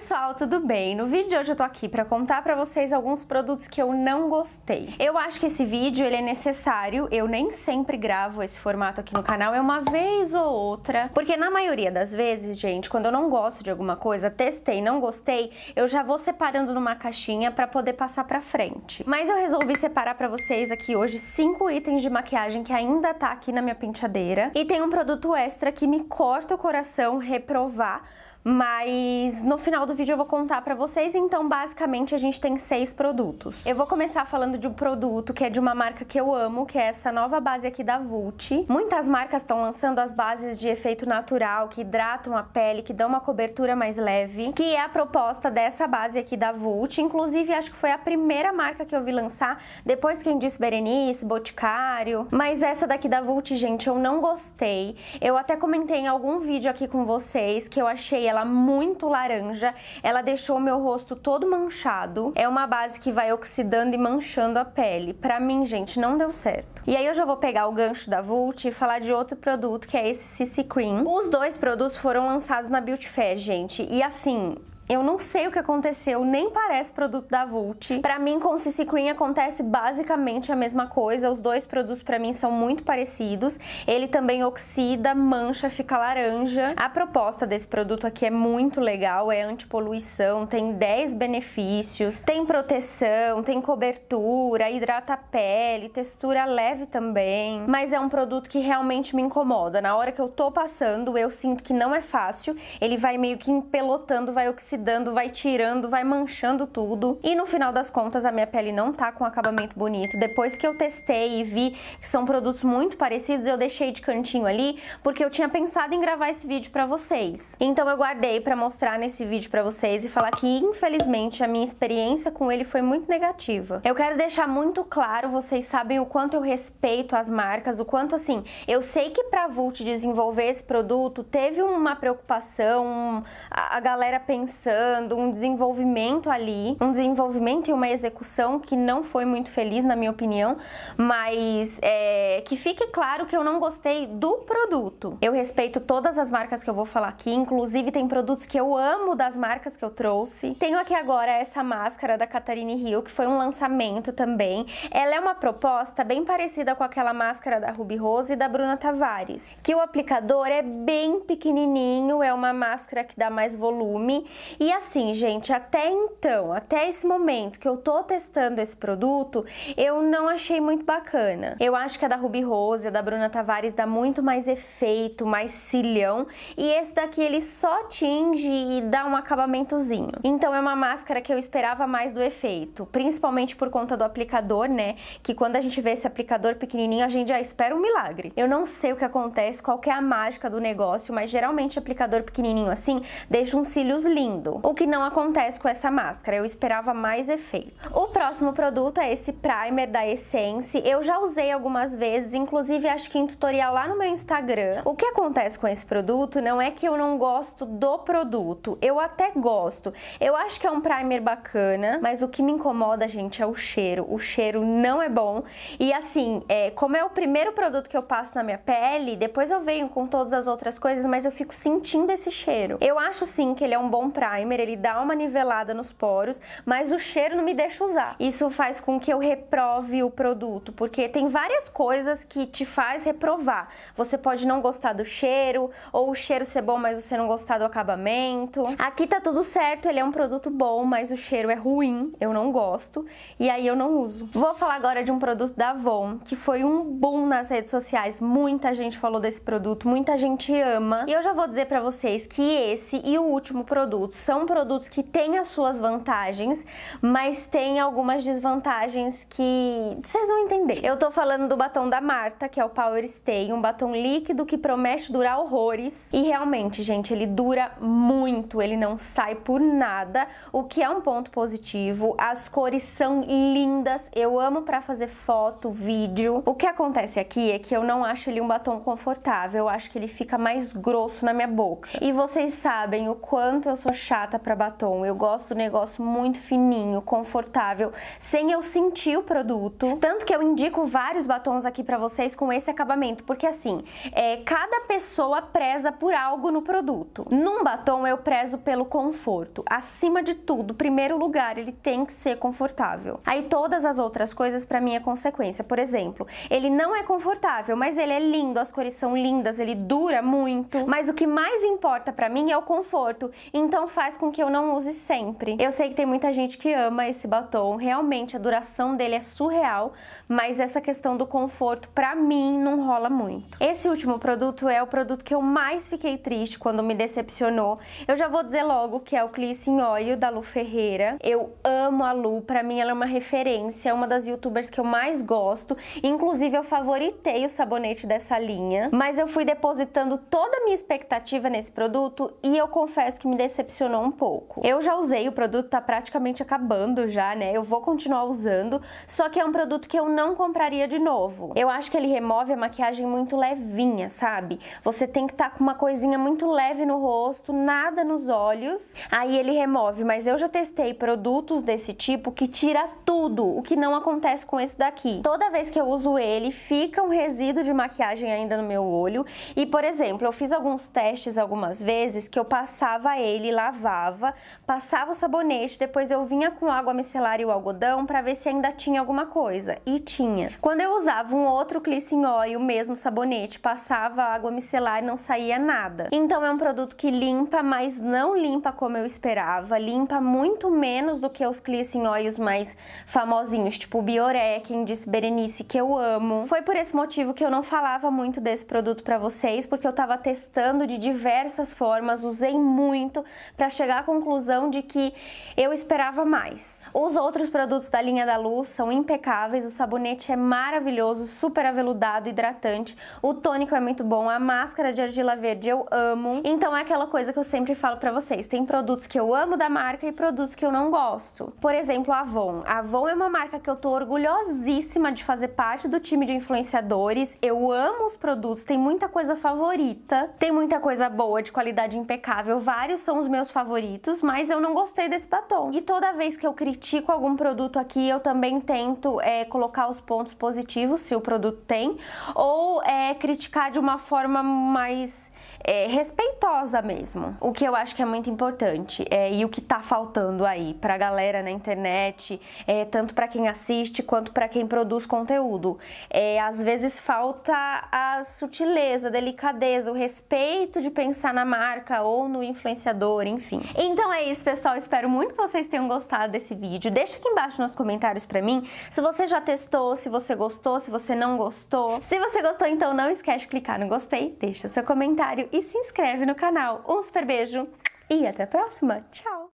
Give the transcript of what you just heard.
pessoal, tudo bem? No vídeo de hoje eu tô aqui pra contar pra vocês alguns produtos que eu não gostei. Eu acho que esse vídeo, ele é necessário, eu nem sempre gravo esse formato aqui no canal, é uma vez ou outra, porque na maioria das vezes, gente, quando eu não gosto de alguma coisa, testei, não gostei, eu já vou separando numa caixinha pra poder passar pra frente. Mas eu resolvi separar pra vocês aqui hoje cinco itens de maquiagem que ainda tá aqui na minha penteadeira, e tem um produto extra que me corta o coração reprovar, mas no final do vídeo eu vou contar pra vocês. Então, basicamente, a gente tem seis produtos. Eu vou começar falando de um produto que é de uma marca que eu amo, que é essa nova base aqui da Vult. Muitas marcas estão lançando as bases de efeito natural, que hidratam a pele, que dão uma cobertura mais leve, que é a proposta dessa base aqui da Vult. Inclusive, acho que foi a primeira marca que eu vi lançar, depois quem disse Berenice, Boticário. Mas essa daqui da Vult, gente, eu não gostei. Eu até comentei em algum vídeo aqui com vocês que eu achei ela muito laranja. Ela deixou o meu rosto todo manchado. É uma base que vai oxidando e manchando a pele. Pra mim, gente, não deu certo. E aí eu já vou pegar o gancho da Vult e falar de outro produto, que é esse CC Cream. Os dois produtos foram lançados na Beauty Fair, gente. E assim, eu não sei o que aconteceu, nem parece produto da Vult. Pra mim, com o CC Cream acontece basicamente a mesma coisa. Os dois produtos pra mim são muito parecidos. Ele também oxida, mancha, fica laranja. A proposta desse produto aqui é muito legal, é antipoluição, tem 10 benefícios, tem proteção, tem cobertura, hidrata a pele, textura leve também. Mas é um produto que realmente me incomoda. Na hora que eu tô passando, eu sinto que não é fácil. Ele vai meio que empelotando, vai oxidando oxidando, vai tirando, vai manchando tudo. E no final das contas, a minha pele não tá com acabamento bonito. Depois que eu testei e vi que são produtos muito parecidos, eu deixei de cantinho ali, porque eu tinha pensado em gravar esse vídeo pra vocês. Então eu guardei pra mostrar nesse vídeo pra vocês e falar que, infelizmente, a minha experiência com ele foi muito negativa. Eu quero deixar muito claro, vocês sabem o quanto eu respeito as marcas, o quanto, assim, eu sei que pra Vult desenvolver esse produto, teve uma preocupação, a galera pensando pensando, um desenvolvimento ali, um desenvolvimento e uma execução que não foi muito feliz, na minha opinião, mas é, que fique claro que eu não gostei do produto. Eu respeito todas as marcas que eu vou falar aqui, inclusive tem produtos que eu amo das marcas que eu trouxe. Tenho aqui agora essa máscara da Catarine Hill, que foi um lançamento também. Ela é uma proposta bem parecida com aquela máscara da Ruby Rose e da Bruna Tavares, que o aplicador é bem pequenininho, é uma máscara que dá mais volume e assim, gente, até então, até esse momento que eu tô testando esse produto, eu não achei muito bacana. Eu acho que a da Ruby Rose, a da Bruna Tavares dá muito mais efeito, mais cilhão, e esse daqui ele só tinge e dá um acabamentozinho. Então é uma máscara que eu esperava mais do efeito, principalmente por conta do aplicador, né? Que quando a gente vê esse aplicador pequenininho, a gente já espera um milagre. Eu não sei o que acontece, qual que é a mágica do negócio, mas geralmente aplicador pequenininho assim deixa uns cílios lindos lindo, o que não acontece com essa máscara, eu esperava mais efeito. O próximo produto é esse primer da Essence, eu já usei algumas vezes, inclusive acho que em tutorial lá no meu Instagram. O que acontece com esse produto não é que eu não gosto do produto, eu até gosto. Eu acho que é um primer bacana, mas o que me incomoda, gente, é o cheiro. O cheiro não é bom e assim, é, como é o primeiro produto que eu passo na minha pele, depois eu venho com todas as outras coisas, mas eu fico sentindo esse cheiro. Eu acho sim que ele é um bom primer primer, ele dá uma nivelada nos poros, mas o cheiro não me deixa usar. Isso faz com que eu reprove o produto, porque tem várias coisas que te faz reprovar. Você pode não gostar do cheiro, ou o cheiro ser bom, mas você não gostar do acabamento. Aqui tá tudo certo, ele é um produto bom, mas o cheiro é ruim, eu não gosto, e aí eu não uso. Vou falar agora de um produto da Avon, que foi um boom nas redes sociais, muita gente falou desse produto, muita gente ama. E eu já vou dizer para vocês que esse e o último produto são produtos que têm as suas vantagens, mas tem algumas desvantagens que vocês vão entender. Eu tô falando do batom da Marta, que é o Power Stay, um batom líquido que promete durar horrores. E realmente, gente, ele dura muito, ele não sai por nada, o que é um ponto positivo. As cores são lindas, eu amo pra fazer foto, vídeo. O que acontece aqui é que eu não acho ele um batom confortável, eu acho que ele fica mais grosso na minha boca. E vocês sabem o quanto eu sou chata para batom. Eu gosto do negócio muito fininho, confortável, sem eu sentir o produto. Tanto que eu indico vários batons aqui para vocês com esse acabamento, porque assim, é, cada pessoa preza por algo no produto. Num batom eu prezo pelo conforto. Acima de tudo, primeiro lugar, ele tem que ser confortável. Aí todas as outras coisas para mim é consequência. Por exemplo, ele não é confortável, mas ele é lindo, as cores são lindas, ele dura muito. Mas o que mais importa para mim é o conforto. Então faz com que eu não use sempre. Eu sei que tem muita gente que ama esse batom, realmente a duração dele é surreal, mas essa questão do conforto pra mim não rola muito. Esse último produto é o produto que eu mais fiquei triste quando me decepcionou. Eu já vou dizer logo que é o em Oil da Lu Ferreira. Eu amo a Lu, pra mim ela é uma referência, é uma das youtubers que eu mais gosto. Inclusive eu favoritei o sabonete dessa linha, mas eu fui depositando toda a minha expectativa nesse produto e eu confesso que me decepcionou decepcionou um pouco. Eu já usei, o produto tá praticamente acabando já, né? Eu vou continuar usando, só que é um produto que eu não compraria de novo. Eu acho que ele remove a maquiagem muito levinha, sabe? Você tem que estar tá com uma coisinha muito leve no rosto, nada nos olhos, aí ele remove, mas eu já testei produtos desse tipo que tira tudo, o que não acontece com esse daqui. Toda vez que eu uso ele, fica um resíduo de maquiagem ainda no meu olho e, por exemplo, eu fiz alguns testes algumas vezes que eu passava ele lá lavava, passava o sabonete, depois eu vinha com água micelar e o algodão para ver se ainda tinha alguma coisa. E tinha. Quando eu usava um outro Cleansing Oil, o mesmo sabonete, passava água micelar e não saía nada. Então é um produto que limpa, mas não limpa como eu esperava, limpa muito menos do que os Cleansing Oils mais famosinhos, tipo Biorec, Indice Berenice, que eu amo. Foi por esse motivo que eu não falava muito desse produto para vocês, porque eu tava testando de diversas formas, usei muito para chegar à conclusão de que eu esperava mais. Os outros produtos da linha da Luz são impecáveis, o sabonete é maravilhoso, super aveludado, hidratante, o tônico é muito bom, a máscara de argila verde eu amo. Então é aquela coisa que eu sempre falo para vocês, tem produtos que eu amo da marca e produtos que eu não gosto. Por exemplo, a Avon. A Avon é uma marca que eu tô orgulhosíssima de fazer parte do time de influenciadores. Eu amo os produtos, tem muita coisa favorita, tem muita coisa boa, de qualidade impecável. Vários são os meus favoritos, mas eu não gostei desse batom. E toda vez que eu critico algum produto aqui, eu também tento é, colocar os pontos positivos, se o produto tem, ou é, criticar de uma forma mais é, respeitosa mesmo. O que eu acho que é muito importante é, e o que tá faltando aí pra galera na internet, é, tanto para quem assiste quanto para quem produz conteúdo. É, às vezes falta a sutileza, a delicadeza, o respeito de pensar na marca ou no influenciador, enfim. Então é isso, pessoal. Espero muito que vocês tenham gostado desse vídeo. Deixa aqui embaixo nos comentários pra mim se você já testou, se você gostou, se você não gostou. Se você gostou, então não esquece de clicar no gostei, deixa seu comentário comentário e se inscreve no canal. Um super beijo e até a próxima. Tchau!